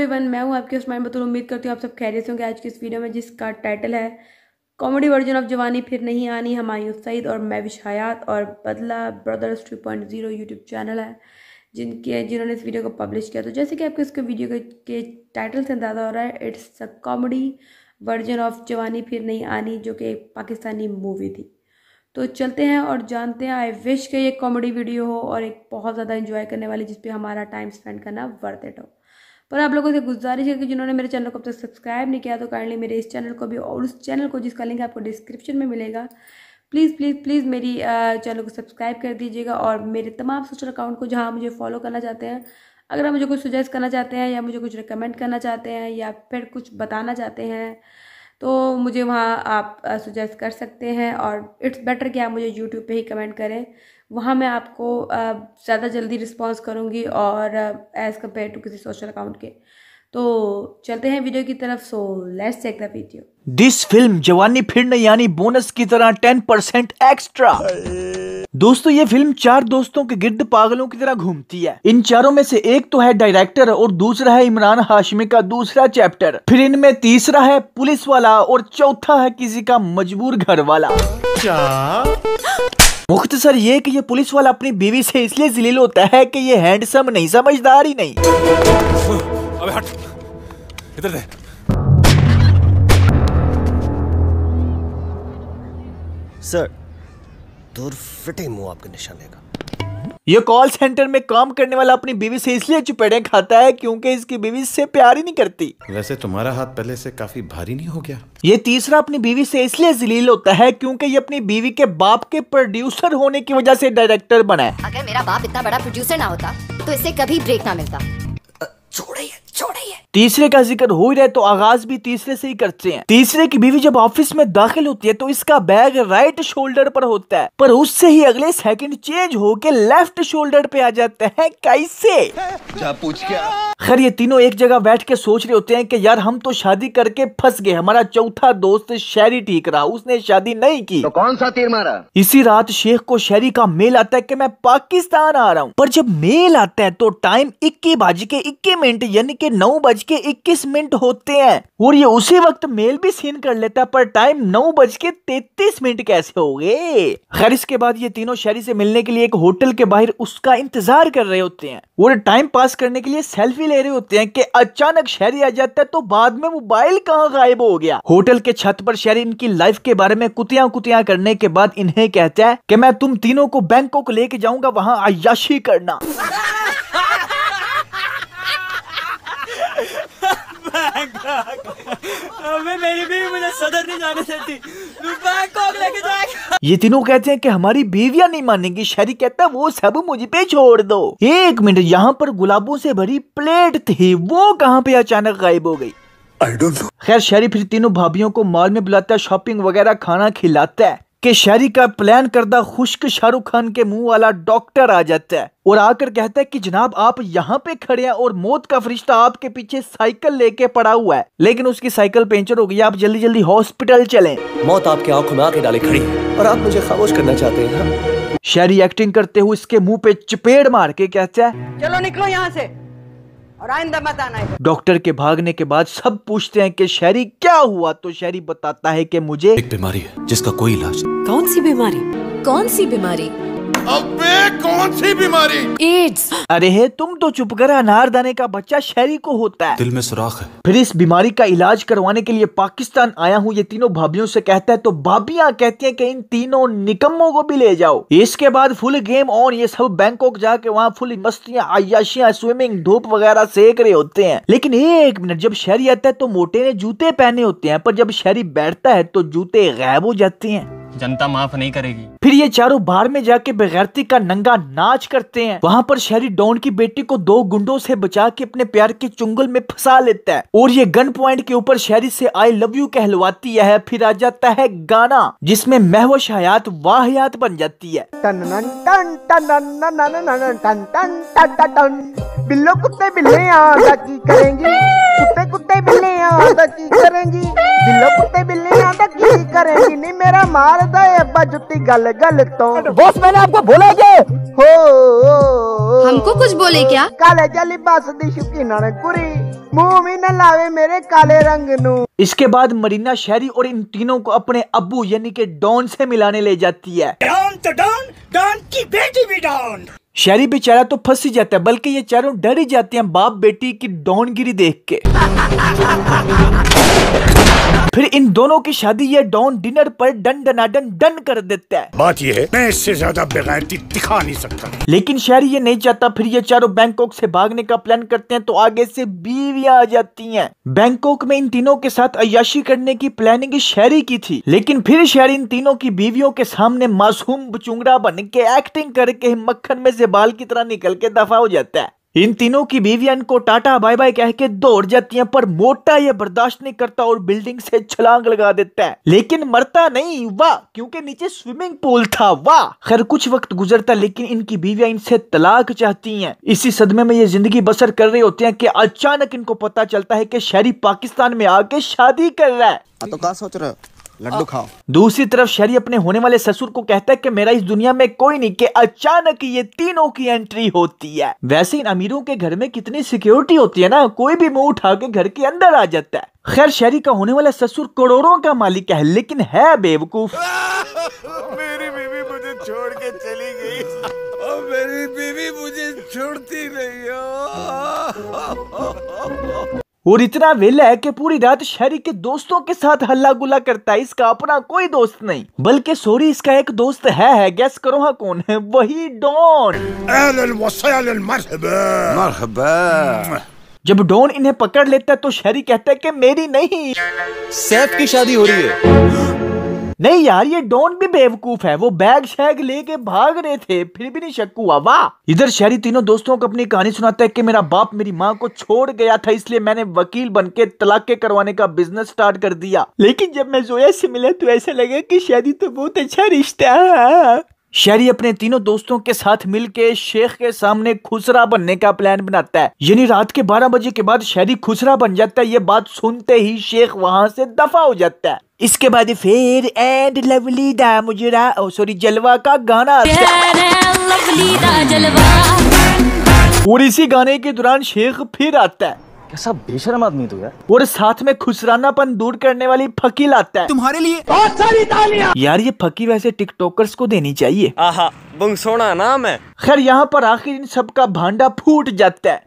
Everyone मैं हूं आपके उस्मान बतौर तो उम्मीद करती हूं आप सब खैरियत से होंगे आज की इस वीडियो में जिसका टाइटल है comedy version of Jawani Phir नहीं आनी हमारी सईद और मैं विशायात और बदला brothers two point zero YouTube channel है जिनके जिन्होंने इस वीडियो को पब्लिश किया तो जैसे कि आपके उसके वीडियो के, के टाइटल से अंदाज़ा हो रहा है it's a comedy version of Jawani Phir नहीं आनी जो कि एक पाकिस्तानी मूवी थी तो चलते हैं और जानते हैं आई विश के ये कॉमेडी वीडियो हो और एक बहुत ज़्यादा इन्जॉय करने वाली जिसपे हमारा टाइम स्पेंड करना वर्थ इट हो पर आप लोगों से गुजारिश है कि जिन्होंने मेरे चैनल को अब तक सब्सक्राइब नहीं किया तो काइंडली मेरे इस चैनल को भी और उस चैनल को जिसका लिंक आपको डिस्क्रिप्शन में मिलेगा प्लीज़ प्लीज़ प्लीज़ मेरी चैनल को सब्सक्राइब कर दीजिएगा और मेरे तमाम सोशल अकाउंट को जहाँ मुझे फॉलो करना चाहते हैं अगर आप मुझे कुछ सजेस्ट करना चाहते हैं या मुझे कुछ रिकमेंड करना चाहते हैं या फिर कुछ बताना चाहते हैं तो मुझे वहाँ आप सुजेस्ट कर सकते हैं और इट्स बेटर कि आप मुझे यूट्यूब पे ही कमेंट करें वहाँ मैं आपको ज़्यादा जल्दी रिस्पॉन्स करूँगी और एज़ कम्पेयर टू किसी सोशल अकाउंट के तो चलते हैं वीडियो की तरफ so let's check the video this film Jawani Phir यानी बोनस की तरह टेन परसेंट एक्स्ट्रा दोस्तों ये फिल्म चार दोस्तों के गिर्द पागलों की तरह घूमती है इन चारों में से एक तो है डायरेक्टर और दूसरा है इमरान हाशमी का दूसरा चैप्टर फिर इनमें तीसरा है पुलिस वाला और चौथा है किसी का मजबूर घर वाला मुख्तसर ये कि ये पुलिस वाला अपनी बीवी से इसलिए जलील होता है कि ये हैंडसम नहीं समझदार ही नहीं अबे हट इधर दे सर धुर फिटे मुंह आपके निशाने का ये कॉल सेंटर में काम करने वाला अपनी बीवी से इसलिए चुपेड़े खाता है क्योंकि इसकी बीवी से प्यार ही नहीं करती वैसे तुम्हारा हाथ पहले से काफी भारी नहीं हो गया ये तीसरा अपनी बीवी से इसलिए जलील होता है क्योंकि ये अपनी बीवी के बाप के प्रोड्यूसर होने की वजह से डायरेक्टर बना है अगर मेरा बाप इतना बड़ा प्रोड्यूसर ना होता तो इसे कभी ब्रेक ना मिलता तीसरे का जिक्र हो ही रहा है तो आगाज भी तीसरे से ही करते हैं तीसरे की बीवी जब ऑफिस में दाखिल होती है तो इसका बैग राइट शोल्डर पर होता है पर उससे ही अगले सेकंड चेंज होके लेफ्ट शोल्डर पे आ जाता है कैसे जा पूछ क्या खैर ये तीनों एक जगह बैठ के सोच रहे होते हैं कि यार हम तो शादी करके फंस गए हमारा चौथा दोस्त शहरी ठीक रहा उसने शादी नहीं की तो कौन सा तीर मारा इसी रात शेख को शहरी का मेल आता है कि मैं पाकिस्तान आ रहा हूँ पर जब मेल आता है तो टाइम इक्की बज के इक्की मिनट यानी के नौ बज के इक्कीस मिनट होते हैं और ये उसी वक्त मेल भी सीन कर लेता पर टाइम नौ बज के तैतीस मिनट कैसे हो गए खैर इसके बाद ये तीनों शहरी से मिलने के लिए एक होटल के बाहर उसका इंतजार कर रहे होते हैं और टाइम पास करने के लिए सेल्फी ले रहे होते हैं कि अचानक शहरी आ जाता है तो बाद में मोबाइल कहाँ गायब हो गया होटल के छत पर शहरी इनकी लाइफ के बारे में कुतिया कुतिया करने के बाद इन्हें कहता है की मैं तुम तीनों को बैंकॉक लेके जाऊंगा वहाँ अयाशी करना ये तीनों कहते हैं कि हमारी बीविया नहीं मानेंगी शहरी कहता है वो सब मुझे पे छोड़ दो एक मिनट यहाँ पर गुलाबों से भरी प्लेट थी वो कहाँ पे अचानक गायब हो गई खैर शहरी फिर तीनों भाभियों को मॉल में बुलाता है शॉपिंग वगैरह खाना खिलाता है कि शहरी का प्लान करदा खुश्क शाहरुख खान के मुंह वाला डॉक्टर आ जाता है और आकर कहता है कि जनाब आप यहाँ पे खड़े हैं और मौत का फरिश्ता आपके पीछे साइकिल लेके पड़ा हुआ है लेकिन उसकी साइकिल पेंचर हो गई आप जल्दी जल्दी हॉस्पिटल चले मौत आपके आंखों में आके डाले खड़ी और आप मुझे खामोश करना चाहते हैं हाँ। शहरी एक्टिंग करते हुए इसके मुंह पे चपेड़ मार के कहता है चलो निकलो यहाँ से और आइंदा मत आना है डॉक्टर के भागने के बाद सब पूछते हैं कि शहरी क्या हुआ तो शहरी बताता है कि मुझे एक बीमारी है जिसका कोई इलाज कौन सी बीमारी कौन सी बीमारी अबे कौन सी बीमारी एड्स अरे है तुम तो चुप कर अनारदाने का बच्चा शहरी को होता है दिल में सुराख है फिर इस बीमारी का इलाज करवाने के लिए पाकिस्तान आया हूँ ये तीनों भाभीियों से कहता है तो भाभियाँ कहती हैं कि इन तीनों निकम्मों को भी ले जाओ इसके बाद फुल गेम ऑन ये सब बैंकॉक जाके वहाँ फुल मस्तियाँ आयाशियाँ स्विमिंग धूप वगैरह सेक रहे होते हैं लेकिन एक मिनट जब शहरी आता है तो मोटे ने जूते पहने होते हैं पर जब शहरी बैठता है तो जूते गायब हो जाते हैं जनता माफ नहीं करेगी फिर ये चारों बाहर में जाके बेगैरती का नंगा नाच करते हैं वहाँ पर शहरी डॉन की बेटी को दो गुंडों से बचा के अपने प्यार के चुंगल में फंसा लेता है और ये गन पॉइंट के ऊपर शहरी से आई लव यू कहलवाती है फिर आ जाता है गाना जिसमे महवश हयात वाहयात बन जाती है बिल्लो कुत्ते बिल्ले करेंगे ਤਾਂ ਕੀ करेंगी ਬਿੱਲੋ ਕੁੱਤੇ ਬਿੱਲੀ ਨਾਲ ਤਾਂ बॉस मैंने आपको बोला हो हमको कुछ बोले क्या काले ਜਾਲੀ ਬੱਸ दी ਸ਼ੁਕੀਨਾਂ ਨੇ ਕੁਰੀ मुंह ਵੀ न लावे मेरे काले रंग ਨੂੰ इसके बाद मरीना शहरी और इन तीनों को अपने अबू यानी के डॉन से मिलाने ले जाती है डॉन तो डॉन डॉन की बेटी भी डॉन शहरी बेचारा तो फंस ही जाता है बल्कि ये चारों डर ही जाते हैं बाप बेटी की डोनगिरी देख के फिर इन दोनों की शादी ये डॉन डिनर पर डन डनाडन डन कर देता है बात यह है मैं इससे ज्यादा बेगैरती दिखा नहीं सकता लेकिन शहरी ये नहीं चाहता फिर ये चारों बैंकॉक से भागने का प्लान करते हैं तो आगे से बीविया आ जाती हैं बैंकॉक में इन तीनों के साथ अयाशी करने की प्लानिंग शहरी की थी लेकिन फिर शहरी इन तीनों की बीवियों के सामने मासूम बचुंगड़ा बन के एक्टिंग करके मक्खन में से बाल की तरह निकल के दफा हो जाता है इन तीनों की बीवियन को टाटा बाय बाय कह के दौड़ जाती है पर मोटा ये बर्दाश्त नहीं करता और बिल्डिंग से छलांग लगा देता है लेकिन मरता नहीं वाह क्योंकि नीचे स्विमिंग पूल था वाह खैर कुछ वक्त गुजरता लेकिन इनकी बीविया इनसे तलाक चाहती है इसी सदमे में ये जिंदगी बसर कर रहे होते हैं की अचानक इनको पता चलता है की शहरी पाकिस्तान में आके शादी कर रहा है तो क्या सोच रहे हो लड्डू खाओ दूसरी तरफ शरी अपने होने वाले ससुर को कहता है कि मेरा इस दुनिया में कोई नहीं कि अचानक ये तीनों की एंट्री होती है वैसे इन अमीरों के घर में कितनी सिक्योरिटी होती है ना कोई भी मुंह उठा के घर के अंदर आ जाता है खैर शहरी का होने वाला ससुर करोड़ों का मालिक है लेकिन है बेवकूफ मेरी बीवी मुझे छोड़ के चली गई मेरी बीवी मुझे छोड़ती नहीं और इतना वेला है कि पूरी रात शहरी के दोस्तों के साथ हल्ला गुला करता है इसका अपना कोई दोस्त नहीं बल्कि सॉरी इसका एक दोस्त है, है गैस करो हाँ कौन है वही डॉन जब डॉन इन्हें पकड़ लेता है तो शहरी कहता है कि मेरी नहीं सैफ की शादी हो रही है नहीं यार ये डॉन भी बेवकूफ है वो बैग शैग लेके भाग रहे थे फिर भी नहीं शक हुआ वाह इधर शहरी तीनों दोस्तों को अपनी कहानी सुनाता है कि मेरा बाप मेरी माँ को छोड़ गया था इसलिए मैंने वकील बन के तलाके करवाने का बिजनेस स्टार्ट कर दिया लेकिन जब मैं जोया से मिला तो ऐसा लगा की शादी तो बहुत अच्छा रिश्ता है शहरी अपने तीनों दोस्तों के साथ मिलकर शेख के सामने खुसरा बनने का प्लान बनाता है यानी रात के 12 बजे के बाद शहरी खुसरा बन जाता है ये बात सुनते ही शेख वहां से दफा हो जाता है इसके बाद फिर एंड लवली दा मुजरा सॉरी जलवा का गाना और इसी गाने के दौरान शेख फिर आता है कैसा बेशरम आदमी तू यार और साथ में खुसरानापन दूर करने वाली फकी लाता है तुम्हारे लिए बहुत सारी तालियां यार ये फकी वैसे टिकटॉकर्स को देनी चाहिए आहा बंसोना नाम है खैर यहाँ पर आखिर इन सब का भांडा फूट जाता है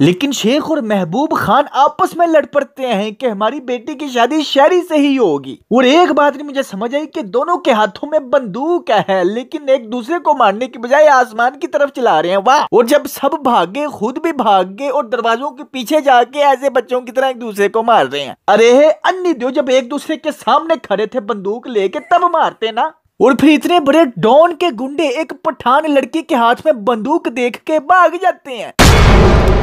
लेकिन शेख और महबूब खान आपस में लड़ पड़ते हैं कि हमारी बेटी की शादी शहरी से ही होगी और एक बात नहीं मुझे समझ आई कि दोनों के हाथों में बंदूक है लेकिन एक दूसरे को मारने की बजाय आसमान की तरफ चला रहे हैं वाह और जब सब भागे खुद भी भाग गए और दरवाजों के पीछे जाके ऐसे बच्चों की तरह एक दूसरे को मार रहे हैं अरे अन्य दो जब एक दूसरे के सामने खड़े थे बंदूक लेके तब मारते ना और फिर इतने बड़े डॉन के गुंडे एक पठान लड़की के हाथ में बंदूक देख के भाग जाते हैं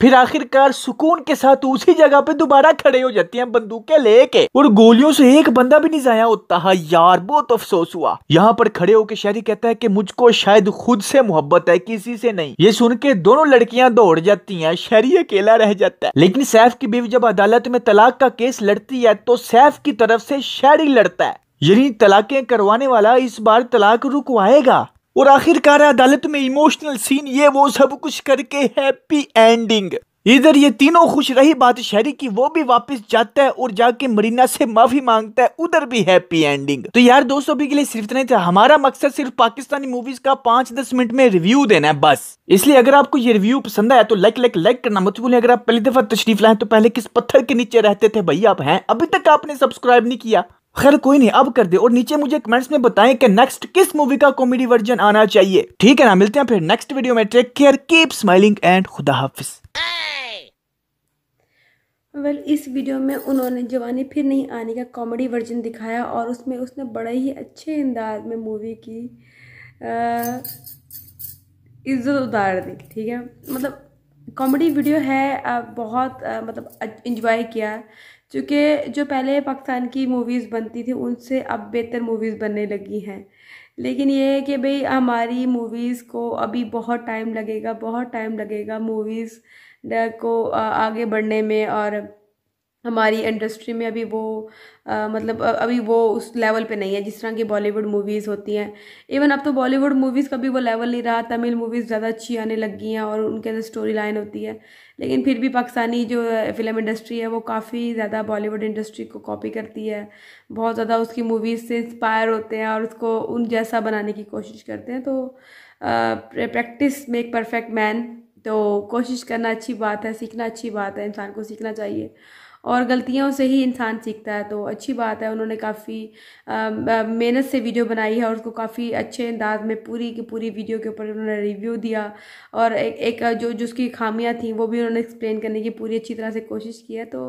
फिर आखिरकार सुकून के साथ उसी जगह पे दोबारा खड़े हो जाती हैं बंदूकें लेके और गोलियों से एक बंदा भी नहीं जाया होता है हाँ यार बहुत अफसोस हुआ यहाँ पर खड़े होकर शहरी कहता है कि मुझको शायद खुद से मोहब्बत है किसी से नहीं ये सुन के दोनों लड़कियां दौड़ जाती हैं शहरी अकेला रह जाता है लेकिन सैफ की बीवी जब अदालत में तलाक का केस लड़ती है तो सैफ की तरफ से शहरी लड़ता है यही तलाकें करवाने वाला इस बार तलाक रुकवाएगा और आखिरकार अदालत में इमोशनल सीन ये वो सब कुछ करके हैप्पी एंडिंग इधर ये तीनों खुश रही बात शहरी की वो भी वापस जाता है और जाके मरीना से माफी मांगता है उधर भी हैप्पी एंडिंग तो यार दोस्तों अभी के लिए सिर्फ इतना था हमारा मकसद सिर्फ पाकिस्तानी मूवीज का पांच दस मिनट में रिव्यू देना है बस इसलिए अगर आपको ये रिव्यू पसंद आया तो लाइक लाइक लाइक करना मत भूलें अगर आप पहली दफा तशरीफ लाए तो पहले किस पत्थर के नीचे रहते थे भैया आप हैं अभी तक आपने सब्सक्राइब नहीं किया खैर कोई नहीं अब कर दे और नीचे मुझे कमेंट्स में बताएं कि नेक्स्ट किस मूवी का कॉमेडी वर्जन आना चाहिए ठीक है ना मिलते हैं फिर नेक्स्ट वीडियो में take care keep smiling and खुदा हाफिज वेल well, इस वीडियो में उन्होंने जवानी फिर नहीं आने का कॉमेडी वर्जन दिखाया और उसमें उसने बड़े ही अच्छे अंदाज में मूवी की इज़्ज़त उतार दी ठीक है मतलब कॉमेडी वीडियो है बहुत मतलब इन्जॉय किया चूँकि जो पहले पाकिस्तान की मूवीज़ बनती थी उनसे अब बेहतर मूवीज़ बनने लगी हैं लेकिन ये है कि भाई हमारी मूवीज़ को अभी बहुत टाइम लगेगा बहुत टाइम लगेगा मूवीज़ को आगे बढ़ने में और हमारी इंडस्ट्री में अभी वो आ, मतलब अभी वो उस लेवल पे नहीं है जिस तरह की बॉलीवुड मूवीज़ होती हैं इवन अब तो बॉलीवुड मूवीज़ का भी वो लेवल नहीं रहा तमिल मूवीज़ ज़्यादा अच्छी आने लग गई हैं और उनके अंदर स्टोरी लाइन होती है लेकिन फिर भी पाकिस्तानी जो फिल्म इंडस्ट्री है वो काफ़ी ज़्यादा बॉलीवुड इंडस्ट्री को कॉपी करती है बहुत ज़्यादा उसकी मूवीज़ से इंस्पायर होते हैं और उसको उन जैसा बनाने की कोशिश करते हैं तो प्रैक्टिस मेक परफेक्ट मैन तो कोशिश करना अच्छी बात है सीखना अच्छी बात है इंसान को सीखना चाहिए और गलतियों से ही इंसान सीखता है तो अच्छी बात है उन्होंने काफ़ी मेहनत से वीडियो बनाई है और उसको काफ़ी अच्छे अंदाज में पूरी की पूरी वीडियो के ऊपर उन्होंने रिव्यू दिया और एक एक जो जिसकी खामियाँ थी वो भी उन्होंने एक्सप्लेन करने की पूरी अच्छी तरह से कोशिश की है तो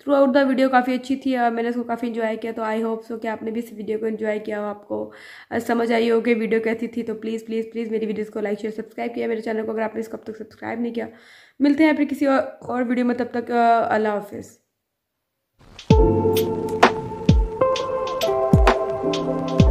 थ्रू आउट द वीडियो काफ़ी अच्छी थी और मैंने उसको काफ़ी इन्जॉय किया तो आई होप सो कि आपने भी इस वीडियो को इन्जॉय किया हो आपको समझ आई हो कि वीडियो कैसी थी तो प्लीज़ प्लीज़ प्लीज़ मेरी वीडियोस को लाइक शेयर सब्सक्राइब किया मेरे चैनल को अगर आपने इसको अब तक सब्सक्राइब नहीं किया मिलते हैं फिर किसी और, और वीडियो में तब तक अल्लाह हाफिज़